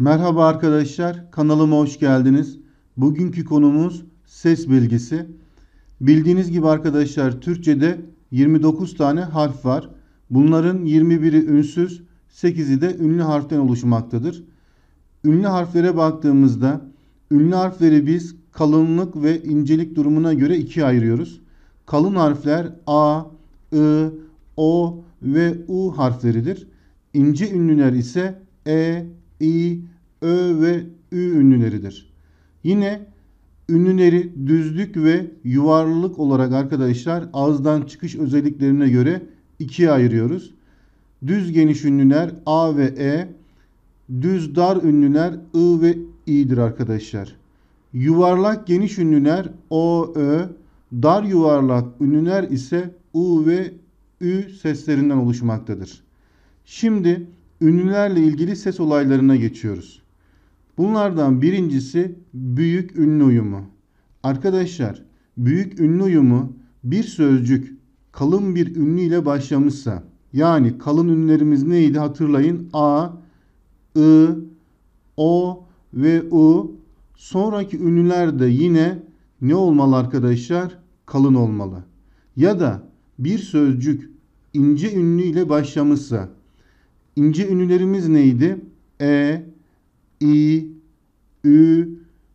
Merhaba arkadaşlar, kanalıma hoş geldiniz. Bugünkü konumuz ses bilgisi. Bildiğiniz gibi arkadaşlar Türkçe'de 29 tane harf var. Bunların 21'i ünsüz, 8'i de ünlü harften oluşmaktadır. Ünlü harflere baktığımızda ünlü harfleri biz kalınlık ve incelik durumuna göre ikiye ayırıyoruz. Kalın harfler A, I, O ve U harfleridir. İnce ünlüler ise E, i, ö ve ü ünlüleridir. Yine ünlüleri düzlük ve yuvarlılık olarak arkadaşlar ağızdan çıkış özelliklerine göre ikiye ayırıyoruz. Düz geniş ünlüler a ve e, düz dar ünlüler ı ve İ'dir arkadaşlar. Yuvarlak geniş ünlüler o, ö, dar yuvarlak ünlüler ise u ve ü seslerinden oluşmaktadır. Şimdi ünlülerle ilgili ses olaylarına geçiyoruz. Bunlardan birincisi büyük ünlü uyumu. Arkadaşlar büyük ünlü uyumu bir sözcük kalın bir ünlü ile başlamışsa yani kalın ünlerimiz neydi hatırlayın a, i, o ve u sonraki ünlüler de yine ne olmalı arkadaşlar? Kalın olmalı. Ya da bir sözcük ince ünlü ile başlamışsa ince ünlülerimiz neydi? e, i, ü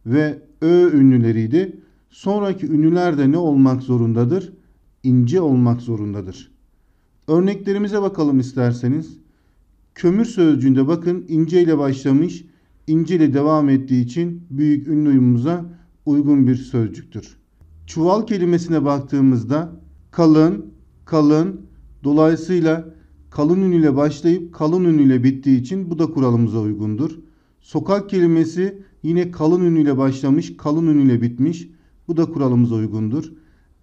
ve ö ünlüleriydi. Sonraki ünlüler de ne olmak zorundadır? İnce olmak zorundadır. Örneklerimize bakalım isterseniz. Kömür sözcüğünde bakın ince ile başlamış, ince ile devam ettiği için büyük ünlü uyumumuza uygun bir sözcüktür. Çuval kelimesine baktığımızda kalın, kalın, dolayısıyla kalın ünüyle başlayıp kalın ünüyle bittiği için bu da kuralımıza uygundur. Sokak kelimesi yine kalın ünlüyle başlamış, kalın ünlüyle bitmiş. Bu da kuralımıza uygundur.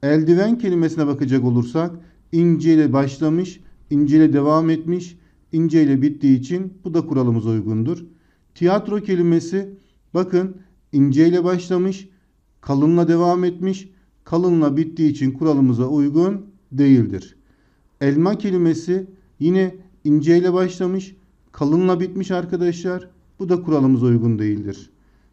Eldiven kelimesine bakacak olursak ince ile başlamış, ince ile devam etmiş, ince ile bittiği için bu da kuralımıza uygundur. Tiyatro kelimesi bakın ince ile başlamış, kalınla devam etmiş, kalınla bittiği için kuralımıza uygun değildir. Elma kelimesi yine ince ile başlamış, kalınla bitmiş arkadaşlar. Bu da kuralımıza uygun değildir.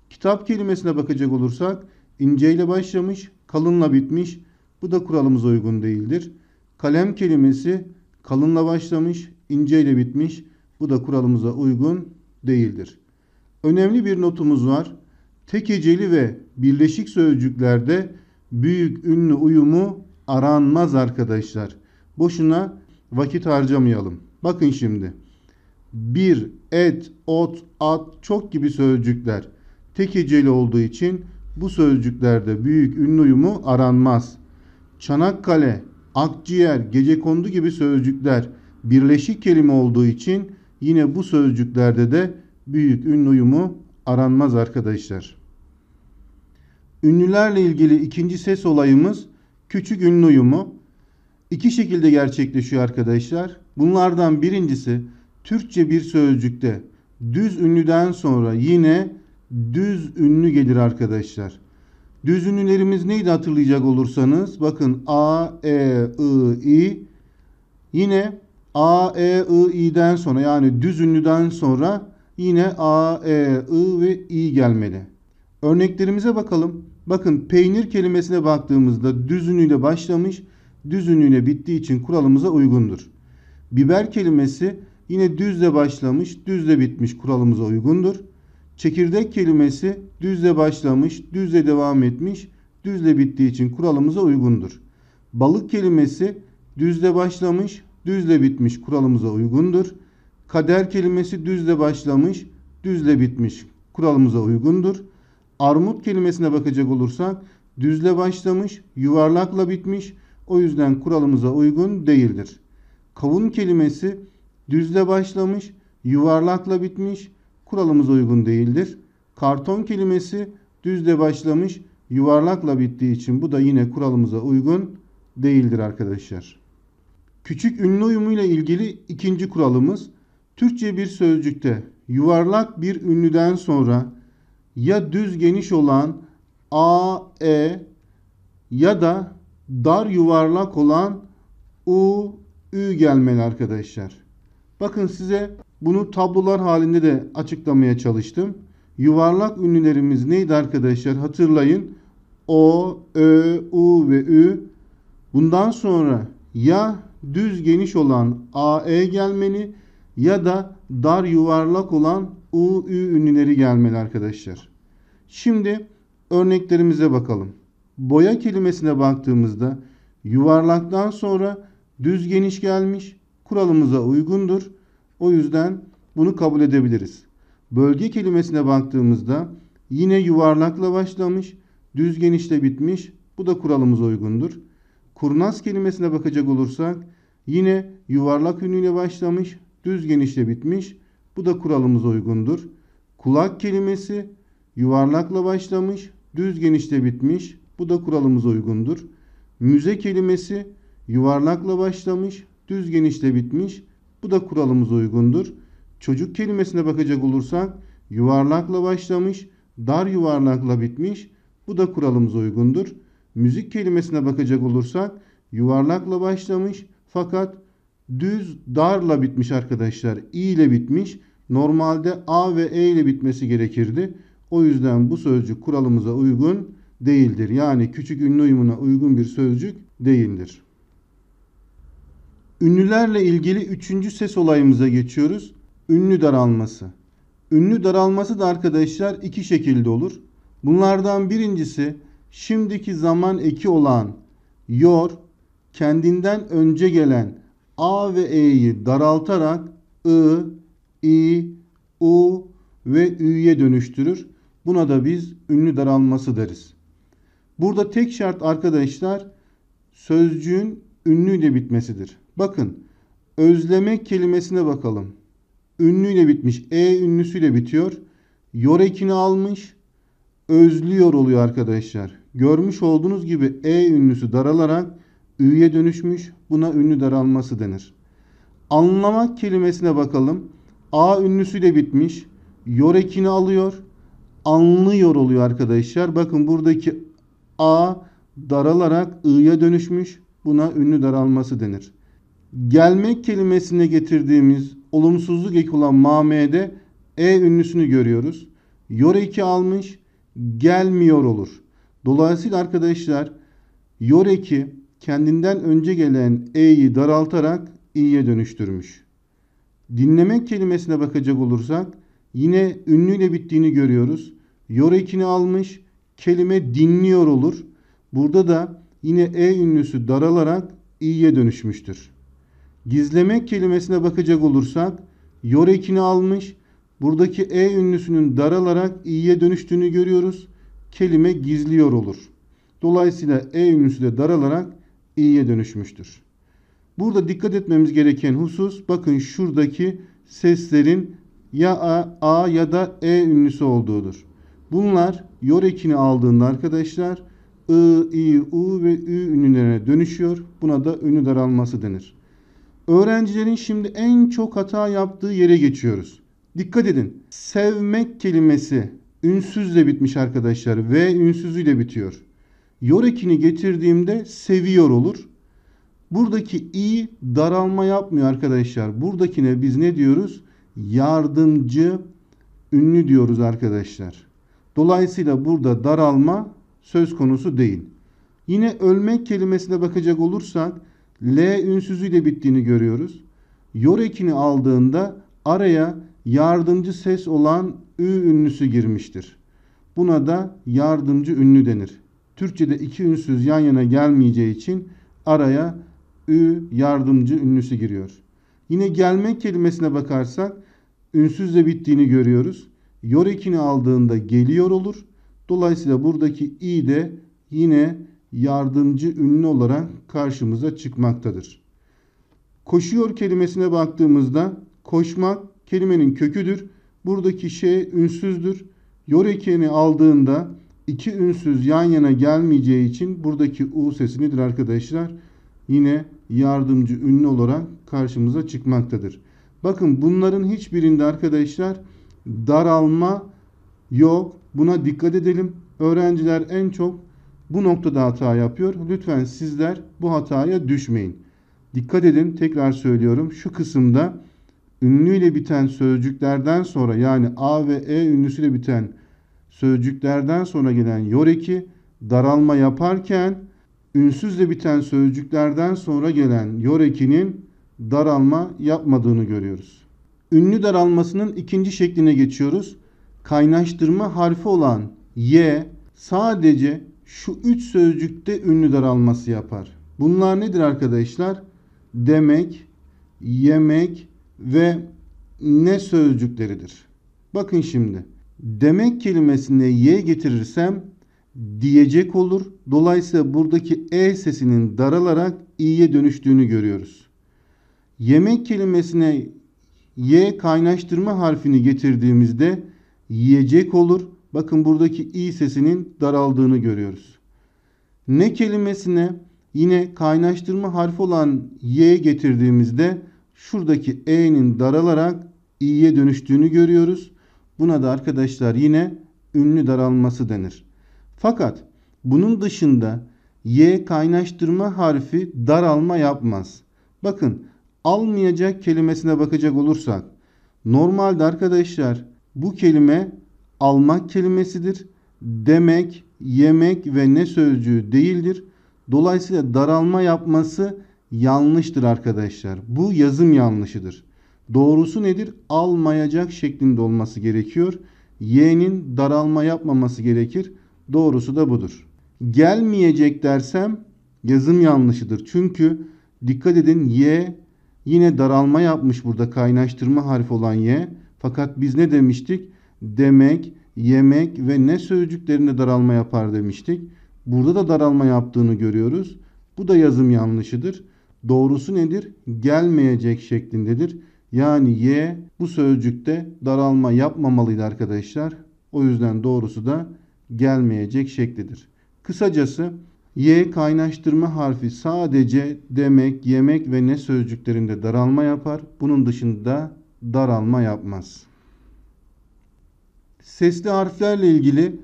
Kitap kelimesine bakacak olursak inceyle başlamış, kalınla bitmiş. Bu da kuralımıza uygun değildir. Kalem kelimesi kalınla başlamış, inceyle bitmiş. Bu da kuralımıza uygun değildir. Önemli bir notumuz var. Tek heceli ve birleşik sözcüklerde büyük ünlü uyumu aranmaz arkadaşlar. Boşuna vakit harcamayalım. Bakın şimdi bir, et, ot, at, çok gibi sözcükler tek heceli olduğu için bu sözcüklerde büyük ünlü uyumu aranmaz. Çanakkale, akciğer, gecekondu gibi sözcükler birleşik kelime olduğu için yine bu sözcüklerde de büyük ünlü uyumu aranmaz arkadaşlar. Ünlülerle ilgili ikinci ses olayımız küçük ünlü uyumu. İki şekilde gerçekleşiyor arkadaşlar. Bunlardan birincisi Türkçe bir sözcükte düz ünlüden sonra yine düz ünlü gelir arkadaşlar. Düz ünlülerimiz neydi hatırlayacak olursanız bakın a, e, i, i yine a, e, i, i'den sonra yani düz ünlüden sonra yine a, e, i ve i gelmeli. Örneklerimize bakalım. Bakın peynir kelimesine baktığımızda düz ünlüyle başlamış, düz ünlüyle bittiği için kuralımıza uygundur. Biber kelimesi yine düzle başlamış, düzle bitmiş kuralımıza uygundur. Çekirdek kelimesi düzle başlamış, düzle devam etmiş, düzle bittiği için kuralımıza uygundur. Balık kelimesi düzle başlamış, düzle bitmiş kuralımıza uygundur. Kader kelimesi düzle başlamış, düzle bitmiş kuralımıza uygundur. Armut kelimesine bakacak olursak düzle başlamış, yuvarlakla bitmiş. O yüzden kuralımıza uygun değildir. Kavun kelimesi düzle başlamış, yuvarlakla bitmiş kuralımız uygun değildir. Karton kelimesi düzle başlamış, yuvarlakla bittiği için bu da yine kuralımıza uygun değildir arkadaşlar. Küçük ünlü uyumuyla ilgili ikinci kuralımız Türkçe bir sözcükte yuvarlak bir ünlüden sonra ya düz geniş olan A, E ya da dar yuvarlak olan U, Ü gelmeli arkadaşlar. Bakın size bunu tablolar halinde de açıklamaya çalıştım. Yuvarlak ünlülerimiz neydi arkadaşlar? Hatırlayın. O, Ö, U ve Ü. Bundan sonra ya düz geniş olan a, e gelmeli ya da dar yuvarlak olan U, Ü ünlüleri gelmeli arkadaşlar. Şimdi örneklerimize bakalım. Boya kelimesine baktığımızda yuvarlaktan sonra düz geniş gelmiş kuralımıza uygundur. O yüzden bunu kabul edebiliriz. Bölge kelimesine baktığımızda yine yuvarlakla başlamış, düz genişle bitmiş. Bu da kuralımıza uygundur. Kurnaz kelimesine bakacak olursak yine yuvarlak ünlüyle başlamış, düz genişle bitmiş. Bu da kuralımıza uygundur. Kulak kelimesi yuvarlakla başlamış, düz genişle bitmiş. Bu da kuralımıza uygundur. Müze kelimesi yuvarlakla başlamış, düz genişle bitmiş. Bu da kuralımız uygundur. Çocuk kelimesine bakacak olursak yuvarlakla başlamış, dar yuvarlakla bitmiş. Bu da kuralımız uygundur. Müzik kelimesine bakacak olursak yuvarlakla başlamış fakat düz darla bitmiş arkadaşlar. i ile bitmiş. Normalde a ve e ile bitmesi gerekirdi. O yüzden bu sözcük kuralımıza uygun değildir. Yani küçük ünlü uyumuna uygun bir sözcük değildir. Ünlülerle ilgili üçüncü ses olayımıza geçiyoruz. Ünlü daralması. Ünlü daralması da arkadaşlar iki şekilde olur. Bunlardan birincisi şimdiki zaman eki olan yor kendinden önce gelen a ve e'yi daraltarak ı, i, u ve ü'ye dönüştürür. Buna da biz ünlü daralması deriz. Burada tek şart arkadaşlar sözcüğün ünlüyle bitmesidir. Bakın özlemek kelimesine bakalım. Ünlüyle bitmiş. E ünlüsüyle bitiyor. Yor ekini almış. Özlüyor oluyor arkadaşlar. Görmüş olduğunuz gibi E ünlüsü daralarak Ü'ye dönüşmüş. Buna ünlü daralması denir. Anlamak kelimesine bakalım. A ünlüsüyle bitmiş. yor ekini alıyor. Anlıyor oluyor arkadaşlar. Bakın buradaki A daralarak I'ya dönüşmüş. Buna ünlü daralması denir gelmek kelimesine getirdiğimiz olumsuzluk ek olan mame'de e ünlüsünü görüyoruz. -yor-eki almış gelmiyor olur. Dolayısıyla arkadaşlar -yor-eki kendinden önce gelen e'yi daraltarak i'ye dönüştürmüş. Dinlemek kelimesine bakacak olursak yine ünlüyle bittiğini görüyoruz. -yor-ekini almış kelime dinliyor olur. Burada da yine e ünlüsü daralarak i'ye dönüşmüştür. Gizlemek kelimesine bakacak olursak yorekini almış. Buradaki e ünlüsünün daralarak i'ye dönüştüğünü görüyoruz. Kelime gizliyor olur. Dolayısıyla e ünlüsü de daralarak i'ye dönüşmüştür. Burada dikkat etmemiz gereken husus bakın şuradaki seslerin ya a, a ya da e ünlüsü olduğudur. Bunlar yorekini aldığında arkadaşlar I, I, U ve Ü ünlülerine dönüşüyor. Buna da ünlü daralması denir. Öğrencilerin şimdi en çok hata yaptığı yere geçiyoruz. Dikkat edin. Sevmek kelimesi ünsüzle bitmiş arkadaşlar. ve ünsüzüyle bitiyor. Yorekini getirdiğimde seviyor olur. Buradaki i daralma yapmıyor arkadaşlar. Buradakine biz ne diyoruz? Yardımcı ünlü diyoruz arkadaşlar. Dolayısıyla burada daralma söz konusu değil. Yine ölmek kelimesine bakacak olursak L ünsüzüyle bittiğini görüyoruz. Yor ekini aldığında araya yardımcı ses olan ü ünlüsü girmiştir. Buna da yardımcı ünlü denir. Türkçe'de iki ünsüz yan yana gelmeyeceği için araya ü yardımcı ünlüsü giriyor. Yine gelmek kelimesine bakarsak ünsüzle bittiğini görüyoruz. Yor ekini aldığında geliyor olur. Dolayısıyla buradaki i de yine yardımcı ünlü olarak karşımıza çıkmaktadır. Koşuyor kelimesine baktığımızda koşmak kelimenin köküdür. Buradaki şey ünsüzdür. Yor ekeni aldığında iki ünsüz yan yana gelmeyeceği için buradaki u sesi nedir arkadaşlar? Yine yardımcı ünlü olarak karşımıza çıkmaktadır. Bakın bunların hiçbirinde arkadaşlar daralma yok. Buna dikkat edelim. Öğrenciler en çok bu noktada hata yapıyor. Lütfen sizler bu hataya düşmeyin. Dikkat edin tekrar söylüyorum. Şu kısımda ünlüyle biten sözcüklerden sonra yani A ve E ünlüsüyle biten sözcüklerden sonra gelen yoreki daralma yaparken ünsüzle biten sözcüklerden sonra gelen yorekinin daralma yapmadığını görüyoruz. Ünlü daralmasının ikinci şekline geçiyoruz. Kaynaştırma harfi olan Y sadece şu üç sözcükte ünlü daralması yapar. Bunlar nedir arkadaşlar? Demek, yemek ve ne sözcükleridir. Bakın şimdi. Demek kelimesine y getirirsem diyecek olur. Dolayısıyla buradaki e sesinin daralarak i'ye dönüştüğünü görüyoruz. Yemek kelimesine y kaynaştırma harfini getirdiğimizde yiyecek olur bakın buradaki i sesinin daraldığını görüyoruz. Ne kelimesine yine kaynaştırma harfi olan y getirdiğimizde şuradaki e'nin daralarak i'ye dönüştüğünü görüyoruz. Buna da arkadaşlar yine ünlü daralması denir. Fakat bunun dışında y kaynaştırma harfi daralma yapmaz. Bakın almayacak kelimesine bakacak olursak normalde arkadaşlar bu kelime almak kelimesidir. Demek, yemek ve ne sözcüğü değildir. Dolayısıyla daralma yapması yanlıştır arkadaşlar. Bu yazım yanlışıdır. Doğrusu nedir? Almayacak şeklinde olması gerekiyor. Y'nin daralma yapmaması gerekir. Doğrusu da budur. Gelmeyecek dersem yazım yanlışıdır. Çünkü dikkat edin Y yine daralma yapmış burada kaynaştırma harfi olan Y. Fakat biz ne demiştik? demek, yemek ve ne sözcüklerinde daralma yapar demiştik. Burada da daralma yaptığını görüyoruz. Bu da yazım yanlışıdır. Doğrusu nedir? Gelmeyecek şeklindedir. Yani ye bu sözcükte daralma yapmamalıydı arkadaşlar. O yüzden doğrusu da gelmeyecek şeklidir. Kısacası Y kaynaştırma harfi sadece demek, yemek ve ne sözcüklerinde daralma yapar. Bunun dışında daralma yapmaz. Sesli harflerle ilgili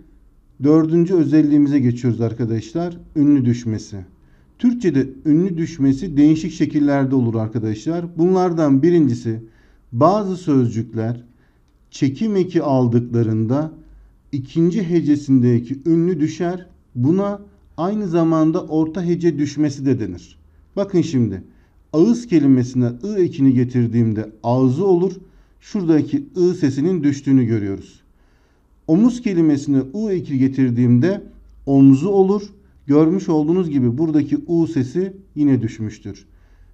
dördüncü özelliğimize geçiyoruz arkadaşlar. Ünlü düşmesi. Türkçe'de ünlü düşmesi değişik şekillerde olur arkadaşlar. Bunlardan birincisi bazı sözcükler çekim eki aldıklarında ikinci hecesindeki ünlü düşer. Buna aynı zamanda orta hece düşmesi de denir. Bakın şimdi ağız kelimesine ı ekini getirdiğimde ağzı olur. Şuradaki ı sesinin düştüğünü görüyoruz. Omuz kelimesine u eki getirdiğimde omzu olur. Görmüş olduğunuz gibi buradaki u sesi yine düşmüştür.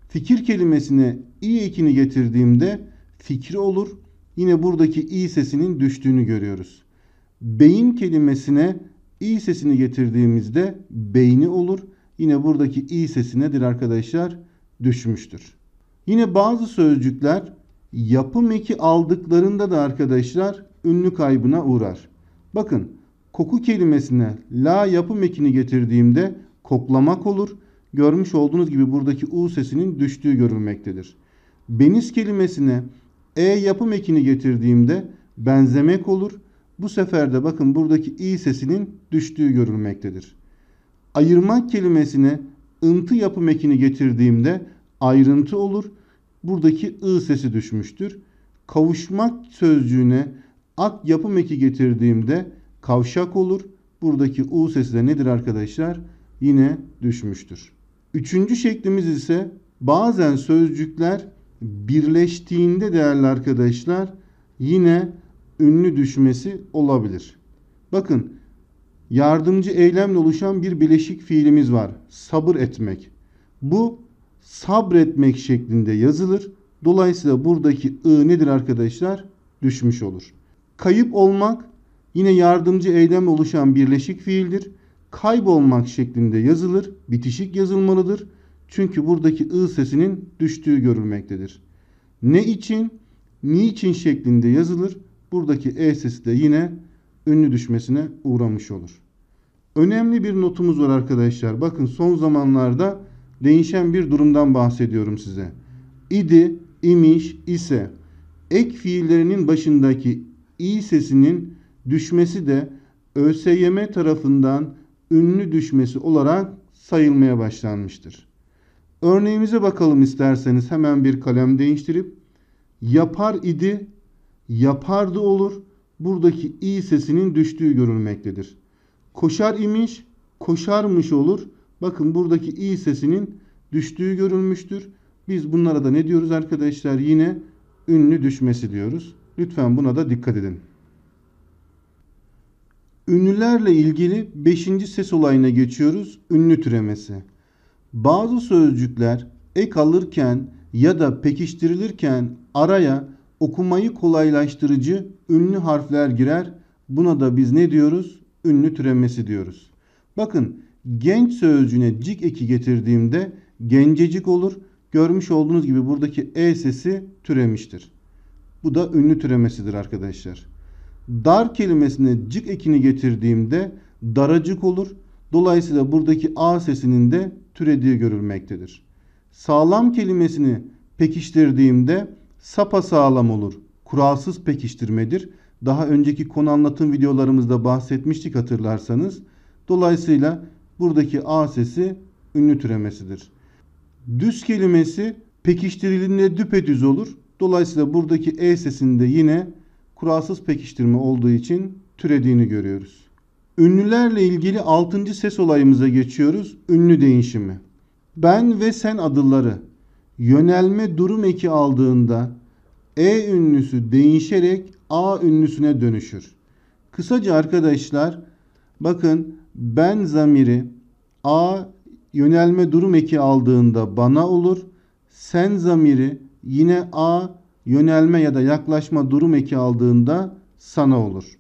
Fikir kelimesine i ekini getirdiğimde fikri olur. Yine buradaki i sesinin düştüğünü görüyoruz. Beyin kelimesine i sesini getirdiğimizde beyni olur. Yine buradaki i sesi nedir arkadaşlar? Düşmüştür. Yine bazı sözcükler yapım eki aldıklarında da arkadaşlar ünlü kaybına uğrar. Bakın koku kelimesine la yapım ekini getirdiğimde koklamak olur. Görmüş olduğunuz gibi buradaki u sesinin düştüğü görülmektedir. Beniz kelimesine e yapım ekini getirdiğimde benzemek olur. Bu sefer de bakın buradaki i sesinin düştüğü görülmektedir. Ayırmak kelimesine ıntı yapım ekini getirdiğimde ayrıntı olur. Buradaki ı sesi düşmüştür. Kavuşmak sözcüğüne At yapım eki getirdiğimde kavşak olur. Buradaki U sesi de nedir arkadaşlar? Yine düşmüştür. Üçüncü şeklimiz ise bazen sözcükler birleştiğinde değerli arkadaşlar yine ünlü düşmesi olabilir. Bakın yardımcı eylemle oluşan bir bileşik fiilimiz var. Sabır etmek. Bu sabretmek şeklinde yazılır. Dolayısıyla buradaki ı nedir arkadaşlar? Düşmüş olur. Kayıp olmak yine yardımcı eylem oluşan birleşik fiildir. Kaybolmak şeklinde yazılır, bitişik yazılmalıdır. Çünkü buradaki ı sesinin düştüğü görülmektedir. Ne için, niçin şeklinde yazılır. Buradaki e sesi de yine ünlü düşmesine uğramış olur. Önemli bir notumuz var arkadaşlar. Bakın son zamanlarda değişen bir durumdan bahsediyorum size. İdi, imiş, ise ek fiillerinin başındaki i sesinin düşmesi de ÖSYM tarafından ünlü düşmesi olarak sayılmaya başlanmıştır. Örneğimize bakalım isterseniz hemen bir kalem değiştirip yapar idi, yapardı olur. Buradaki i sesinin düştüğü görülmektedir. Koşar imiş, koşarmış olur. Bakın buradaki i sesinin düştüğü görülmüştür. Biz bunlara da ne diyoruz arkadaşlar? Yine ünlü düşmesi diyoruz. Lütfen buna da dikkat edin. Ünlülerle ilgili 5. ses olayına geçiyoruz. Ünlü türemesi. Bazı sözcükler ek alırken ya da pekiştirilirken araya okumayı kolaylaştırıcı ünlü harfler girer. Buna da biz ne diyoruz? Ünlü türemesi diyoruz. Bakın genç sözcüğüne cik eki getirdiğimde gencecik olur. Görmüş olduğunuz gibi buradaki e sesi türemiştir. Bu da ünlü türemesidir arkadaşlar. Dar kelimesine cık ekini getirdiğimde daracık olur. Dolayısıyla buradaki a sesinin de türediği görülmektedir. Sağlam kelimesini pekiştirdiğimde sapa sağlam olur. Kuralsız pekiştirmedir. Daha önceki konu anlatım videolarımızda bahsetmiştik hatırlarsanız. Dolayısıyla buradaki a sesi ünlü türemesidir. Düz kelimesi pekiştirildiğinde düpedüz olur. Dolayısıyla buradaki E sesinde yine kuralsız pekiştirme olduğu için türediğini görüyoruz. Ünlülerle ilgili 6. ses olayımıza geçiyoruz. Ünlü değişimi. Ben ve sen adılları yönelme durum eki aldığında E ünlüsü değişerek A ünlüsüne dönüşür. Kısaca arkadaşlar bakın ben zamiri A yönelme durum eki aldığında bana olur. Sen zamiri yine A yönelme ya da yaklaşma durum eki aldığında sana olur.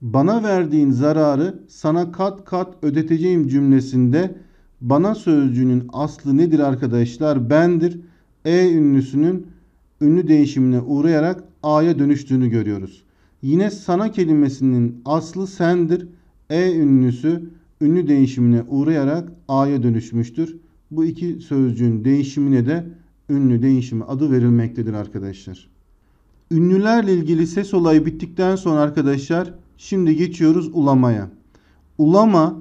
Bana verdiğin zararı sana kat kat ödeteceğim cümlesinde bana sözcüğünün aslı nedir arkadaşlar? Bendir. E ünlüsünün ünlü değişimine uğrayarak A'ya dönüştüğünü görüyoruz. Yine sana kelimesinin aslı sendir. E ünlüsü ünlü değişimine uğrayarak A'ya dönüşmüştür. Bu iki sözcüğün değişimine de ünlü değişimi adı verilmektedir arkadaşlar. Ünlülerle ilgili ses olayı bittikten sonra arkadaşlar şimdi geçiyoruz ulamaya. Ulama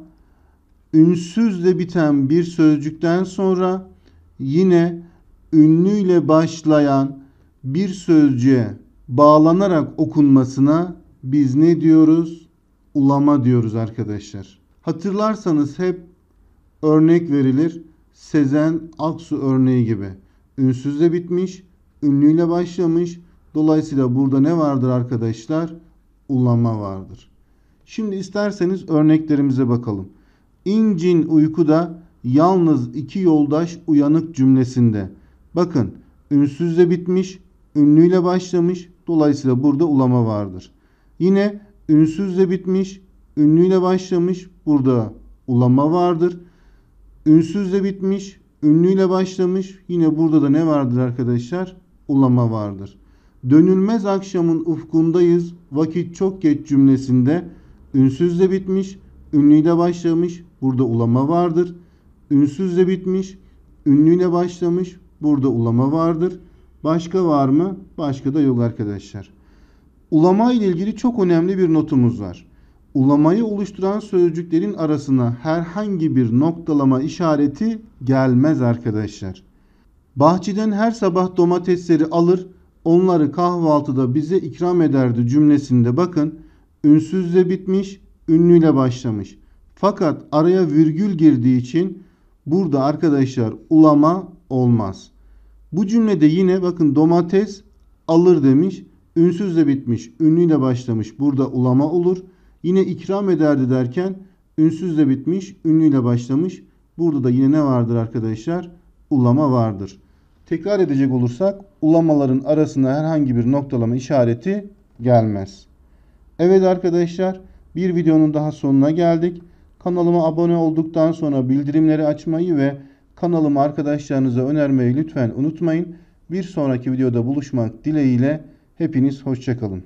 ünsüzle biten bir sözcükten sonra yine ünlüyle başlayan bir sözcüğe bağlanarak okunmasına biz ne diyoruz? Ulama diyoruz arkadaşlar. Hatırlarsanız hep örnek verilir. Sezen Aksu örneği gibi ünsüzle bitmiş, ünlüyle başlamış. Dolayısıyla burada ne vardır arkadaşlar? Ullanma vardır. Şimdi isterseniz örneklerimize bakalım. İncin uykuda yalnız iki yoldaş uyanık cümlesinde. Bakın ünsüzle bitmiş, ünlüyle başlamış. Dolayısıyla burada ulama vardır. Yine ünsüzle bitmiş, ünlüyle başlamış. Burada ulama vardır. Ünsüzle bitmiş, Ünlüyle başlamış. Yine burada da ne vardır arkadaşlar? Ulama vardır. Dönülmez akşamın ufkundayız. Vakit çok geç cümlesinde ünsüzle bitmiş. Ünlüyle başlamış. Burada ulama vardır. Ünsüzle bitmiş. Ünlüyle başlamış. Burada ulama vardır. Başka var mı? Başka da yok arkadaşlar. Ulama ile ilgili çok önemli bir notumuz var ulamayı oluşturan sözcüklerin arasına herhangi bir noktalama işareti gelmez arkadaşlar. Bahçeden her sabah domatesleri alır, onları kahvaltıda bize ikram ederdi cümlesinde bakın ünsüzle bitmiş, ünlüyle başlamış. Fakat araya virgül girdiği için burada arkadaşlar ulama olmaz. Bu cümlede yine bakın domates alır demiş, ünsüzle bitmiş, ünlüyle başlamış. Burada ulama olur. Yine ikram ederdi derken ünsüzle bitmiş, ünlüyle başlamış. Burada da yine ne vardır arkadaşlar? Ulama vardır. Tekrar edecek olursak ulamaların arasında herhangi bir noktalama işareti gelmez. Evet arkadaşlar bir videonun daha sonuna geldik. Kanalıma abone olduktan sonra bildirimleri açmayı ve kanalımı arkadaşlarınıza önermeyi lütfen unutmayın. Bir sonraki videoda buluşmak dileğiyle hepiniz hoşçakalın.